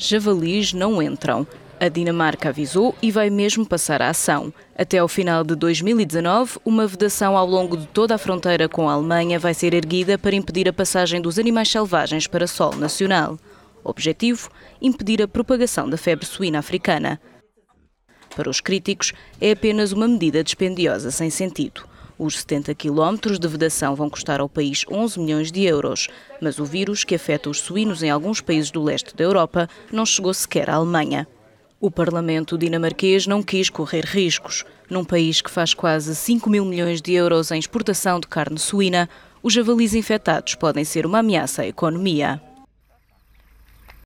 javalis não entram. A Dinamarca avisou e vai mesmo passar a ação. Até ao final de 2019, uma vedação ao longo de toda a fronteira com a Alemanha vai ser erguida para impedir a passagem dos animais selvagens para solo nacional. Objetivo: impedir a propagação da febre suína africana. Para os críticos, é apenas uma medida dispendiosa sem sentido. Os 70 quilómetros de vedação vão custar ao país 11 milhões de euros, mas o vírus que afeta os suínos em alguns países do leste da Europa não chegou sequer à Alemanha. O Parlamento dinamarquês não quis correr riscos. Num país que faz quase 5 mil milhões de euros em exportação de carne suína, os javalis infectados podem ser uma ameaça à economia.